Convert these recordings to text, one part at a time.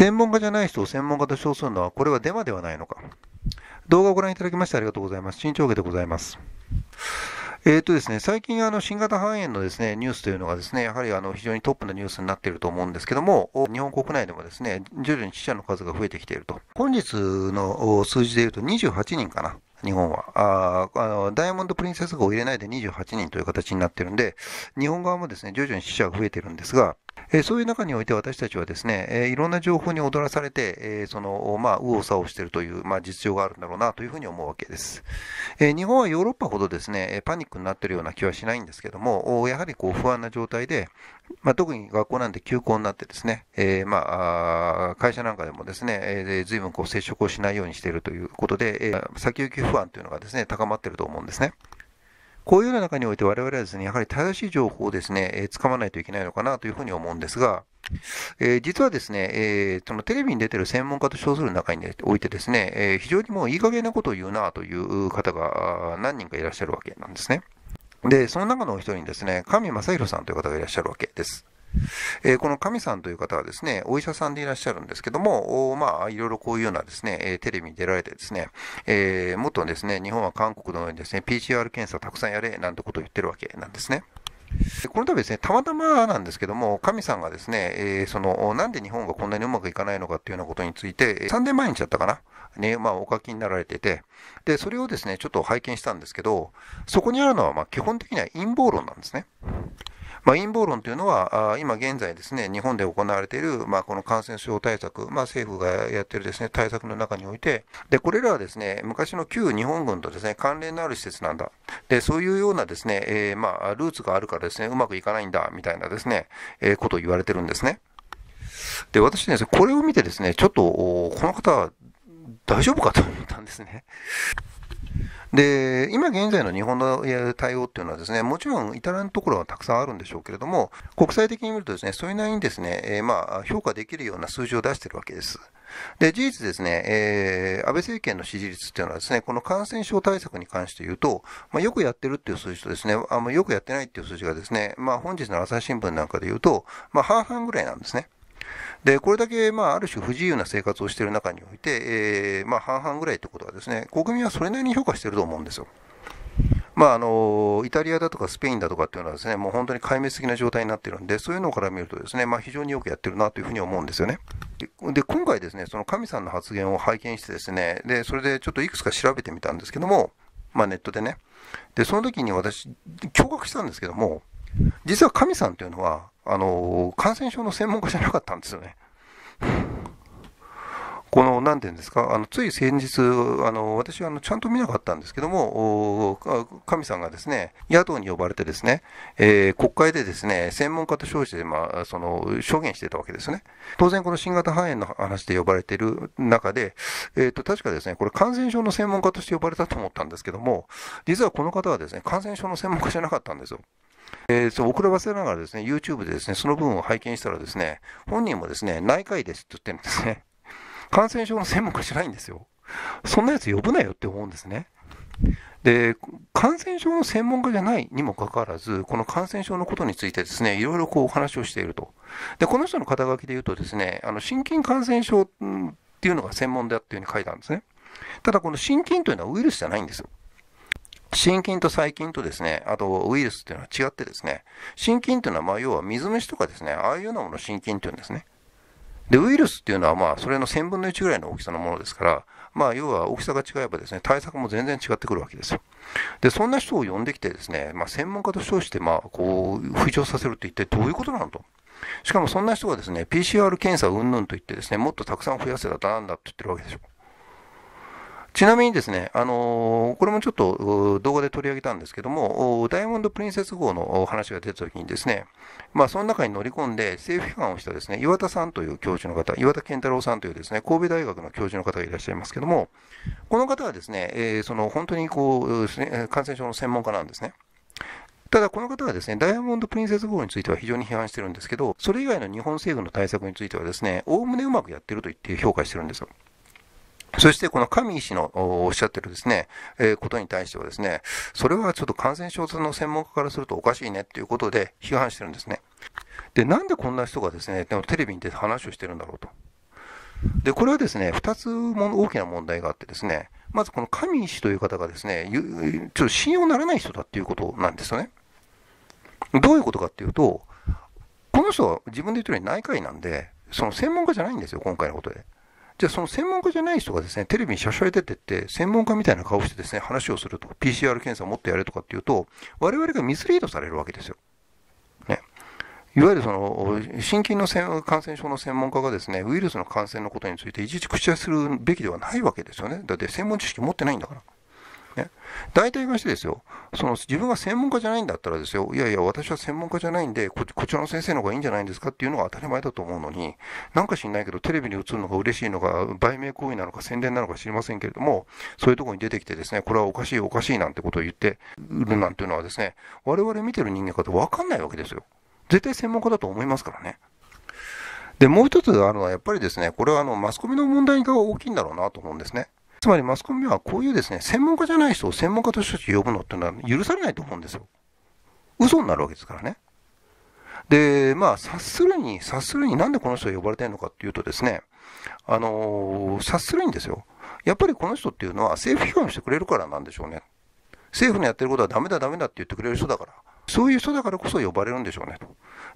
専門家じゃない人を専門家と称するのは、これはデマではないのか。動画をご覧いただきましてありがとうございます。新長家でございます。えーとですね、最近、あの新型肺炎のです、ね、ニュースというのがです、ね、やはりあの非常にトップのニュースになっていると思うんですけども、日本国内でもです、ね、徐々に死者の数が増えてきていると、本日の数字でいうと28人かな、日本は。ああのダイヤモンド・プリンセス号を入れないで28人という形になってるんで、日本側もですね、徐々に死者が増えてるんですが、えそういう中において私たちはですね、えいろんな情報に踊らされて、えその、まあ、右往左往しているという、まあ、実情があるんだろうなというふうに思うわけです。え日本はヨーロッパほどですね、パニックになっているような気はしないんですけども、やはりこう不安な状態で、まあ、特に学校なんて休校になってですね、えー、まあ、会社なんかでもですね、えー、随分こう接触をしないようにしているということで、えー、先行き不安というのがですね、高まっていると思うんですね。こういうような中において我々はですね、やはり正しい情報をですね、えー、掴まないといけないのかなというふうに思うんですが、えー、実はですね、えー、そのテレビに出てる専門家と称する中においてですね、えー、非常にもういい加減なことを言うなという方が何人かいらっしゃるわけなんですね。で、その中のお一人にですね、神正宏さんという方がいらっしゃるわけです。えー、この神さんという方はですね、お医者さんでいらっしゃるんですけども、まあ、いろいろこういうようなですね、えテレビに出られてですね、えー、もっとですね、日本は韓国のようにですね、PCR 検査たくさんやれ、なんてことを言ってるわけなんですね。この度ですね、たまたまなんですけども、神さんがですね、えー、その、なんで日本がこんなにうまくいかないのかっていうようなことについて、3年前にちゃったかな、ね、まあ、お書きになられてて、で、それをですね、ちょっと拝見したんですけど、そこにあるのは、ま基本的には陰謀論なんですね。まあ、陰謀論というのは、今現在ですね、日本で行われている、まあ、この感染症対策、まあ、政府がやっているですね、対策の中において、で、これらはですね、昔の旧日本軍とですね、関連のある施設なんだ。で、そういうようなですね、えー、まあ、ルーツがあるからですね、うまくいかないんだ、みたいなですね、えー、ことを言われてるんですね。で、私でね、これを見てですね、ちょっと、この方、大丈夫かと思ったんですね。で、今現在の日本の対応っていうのはですね、もちろん至らぬところはたくさんあるんでしょうけれども、国際的に見るとですね、それなりにですね、えー、まあ、評価できるような数字を出してるわけです。で、事実ですね、えー、安倍政権の支持率っていうのはですね、この感染症対策に関して言うと、まあ、よくやってるっていう数字とですね、あんまよくやってないっていう数字がですね、まあ、本日の朝日新聞なんかで言うと、まあ、半々ぐらいなんですね。でこれだけ、まあ、ある種不自由な生活をしている中において、えー、まあ、半々ぐらいということはですね国民はそれなりに評価していると思うんですよ。まあ、あのイタリアだとかスペインだとかっていうのはですねもう本当に壊滅的な状態になってるんでそういうのから見るとですね、まあ、非常によくやってるなというふうに思うんですよね。で今回ですねその神さんの発言を拝見してですねでそれでちょっといくつか調べてみたんですけども、まあ、ネットでねでその時に私驚愕したんですけども実は神さんというのはあの、感染症の専門家じゃなかったんですよね。この、なんていうんですか、あの、つい先日、あの、私、あの、ちゃんと見なかったんですけども、神さんがですね、野党に呼ばれてですね、えー、国会でですね、専門家と称して、まあ、その、証言してたわけですね。当然、この新型肺炎の話で呼ばれている中で、えっ、ー、と、確かですね、これ感染症の専門家として呼ばれたと思ったんですけども、実はこの方はですね、感染症の専門家じゃなかったんですよ。えー、遅ればせながらですね、YouTube でですね、その部分を拝見したらですね、本人もですね、内科医ですって言ってるんですね。感染症の専門家じゃないんですよ。そんなやつ呼ぶなよって思うんですね。で、感染症の専門家じゃないにもかかわらず、この感染症のことについてですね、いろいろこうお話をしていると。で、この人の肩書きで言うとですね、あの、心筋感染症っていうのが専門だっていうふうに書いたんですね。ただ、この心筋というのはウイルスじゃないんですよ。心筋と細菌とですね、あとウイルスっていうのは違ってですね、心筋っていうのは、まあ、要は水虫とかですね、ああいうようなものを心筋っていうんですね。で、ウイルスっていうのは、まあ、それの1000分の1ぐらいの大きさのものですから、まあ、要は大きさが違えばですね、対策も全然違ってくるわけですよ。で、そんな人を呼んできてですね、まあ、専門家と称して、まあ、こう、浮上させるって一体どういうことなのと。しかもそんな人がですね、PCR 検査うんぬんと言ってですね、もっとたくさん増やせたらーんだって言ってるわけでしょ。ちなみにですね、あのー、これもちょっと動画で取り上げたんですけども、ダイヤモンド・プリンセス号の話が出た時にですね、まあ、その中に乗り込んで政府批判をしたですね、岩田さんという教授の方、岩田健太郎さんというですね、神戸大学の教授の方がいらっしゃいますけども、この方はですね、えー、その本当にこう、感染症の専門家なんですね。ただ、この方はですね、ダイヤモンド・プリンセス号については非常に批判してるんですけど、それ以外の日本政府の対策についてはですね、おおむねうまくやってると言って評価してるんですよ。そしてこの神医師のおっしゃってるですね、えー、ことに対してはですね、それはちょっと感染症の専門家からするとおかしいねっていうことで批判してるんですね。で、なんでこんな人がですね、でもテレビに出て話をしてるんだろうと。で、これはですね、2つも大きな問題があってですね、まずこの神医師という方がですね、ちょっと信用ならない人だっていうことなんですよね。どういうことかっていうと、この人は自分で言ってるように内科医なんで、その専門家じゃないんですよ、今回のことで。じゃあその専門家じゃない人がですね、テレビにしゃしゃり出てって、専門家みたいな顔してですね、話をすると、PCR 検査をもっとやれとかっていうと、我々がミスリードされるわけですよ。ね。いわゆるその、心筋の感染症の専門家がですね、ウイルスの感染のことについていちいち口出しするべきではないわけですよね。だって専門知識持ってないんだから。ね、大体してですよその、自分が専門家じゃないんだったらですよ、いやいや、私は専門家じゃないんでこ、こちらの先生の方がいいんじゃないんですかっていうのが当たり前だと思うのに、なんか知んないけど、テレビに映るのが嬉しいのか、売名行為なのか、宣伝なのか知りませんけれども、そういうところに出てきてですね、これはおかしい、おかしいなんてことを言ってるなんていうのはですね、我々見てる人間かって分かんないわけですよ。絶対専門家だと思いますからね。で、もう一つあるのは、やっぱりですね、これはあのマスコミの問題が大きいんだろうなと思うんですね。つまりマスコミはこういうですね、専門家じゃない人を専門家として呼ぶのっていうのは許されないと思うんですよ。嘘になるわけですからね。で、まあ、察するに、察するになんでこの人が呼ばれてるのかっていうとですね、あのー、察するんですよ。やっぱりこの人っていうのは政府批判してくれるからなんでしょうね。政府のやってることはダメだダメだって言ってくれる人だから。そういう人だからこそ呼ばれるんでしょうねと。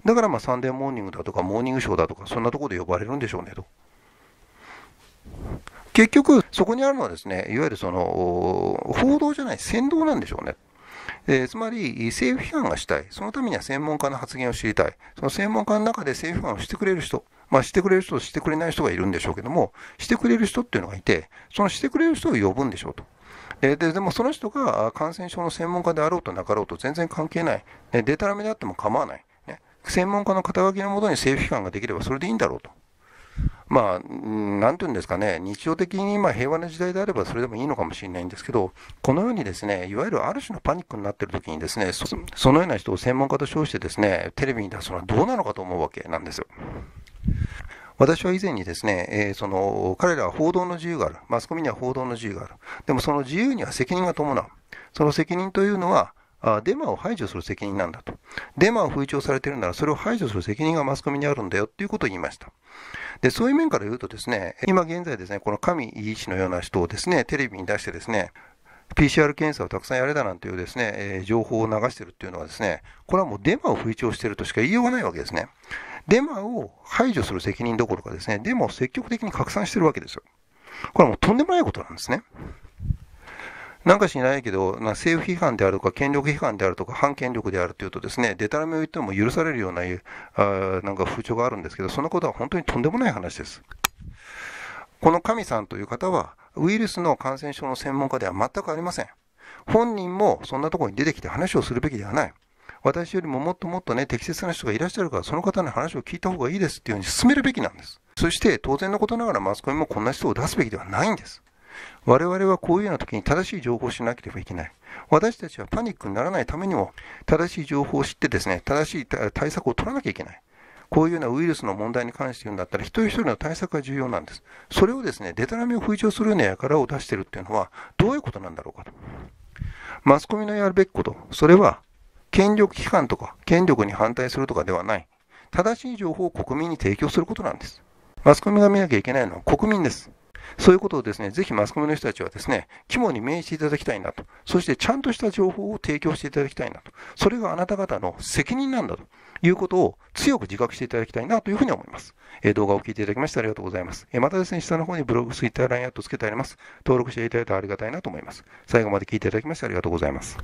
だからまあサンデーモーニングだとかモーニングショーだとかそんなところで呼ばれるんでしょうねと。結局、そこにあるのはですね、いわゆるその、報道じゃない、扇動なんでしょうね。えー、つまり、政府批判がしたい。そのためには専門家の発言を知りたい。その専門家の中で政府批判をしてくれる人。まあ、してくれる人としてくれない人がいるんでしょうけども、してくれる人っていうのがいて、そのしてくれる人を呼ぶんでしょうと。ででもその人が感染症の専門家であろうとなかろうと全然関係ない、でデタラメであっても構わない、ね、専門家の肩書きのもとに政府批判ができればそれでいいんだろうとまあ、なんていうんですかね、日常的に今、平和な時代であればそれでもいいのかもしれないんですけど、このようにですね、いわゆるある種のパニックになっている時にですねそ、そのような人を専門家と称してですね、テレビに出すのはどうなのかと思うわけなんですよ。私は以前にですね、えー、その彼らは報道の自由がある、マスコミには報道の自由がある、でもその自由には責任が伴う、その責任というのは、デマを排除する責任なんだと、デマを吹聴されているなら、それを排除する責任がマスコミにあるんだよということを言いました。で、そういう面から言うとですね、今現在ですね、この神医師のような人をですね、テレビに出してですね、PCR 検査をたくさんやれだなんていうですね、えー、情報を流してるっていうのはですね、これはもうデマを吹聴してるとしか言いようがないわけですね。デマを排除する責任どころかですね、デマを積極的に拡散してるわけですよ。これはもうとんでもないことなんですね。なんか知らないけど、な政府批判であるとか、権力批判であるとか、反権力であるというとですね、デタラメを言っても許されるようなあなんか風潮があるんですけど、そのことは本当にとんでもない話です。この神さんという方は、ウイルスの感染症の専門家では全くありません。本人もそんなところに出てきて話をするべきではない。私よりももっともっとね、適切な人がいらっしゃるから、その方の話を聞いた方がいいですっていうふうに進めるべきなんです。そして、当然のことながらマスコミもこんな人を出すべきではないんです。我々はこういうような時に正しい情報をしなければいけない。私たちはパニックにならないためにも、正しい情報を知ってですね、正しい対策を取らなきゃいけない。こういうようなウイルスの問題に関して言うんだったら、一人一人の対策が重要なんです。それをですね、デタラメを吹聴するような輩を出してるっていうのは、どういうことなんだろうかと。マスコミのやるべきこと、それは、権力機関とか、権力に反対するとかではない。正しい情報を国民に提供することなんです。マスコミが見なきゃいけないのは国民です。そういうことをですね、ぜひマスコミの人たちはですね、肝に銘じていただきたいなと。そしてちゃんとした情報を提供していただきたいなと。それがあなた方の責任なんだということを強く自覚していただきたいなというふうに思います。えー、動画を聞いていただきましてありがとうございます。えー、またですね、下の方にブログ、ツイッター、LINE アットつけてあります。登録していただいたらありがたいなと思います。最後まで聞いていただきましてありがとうございます。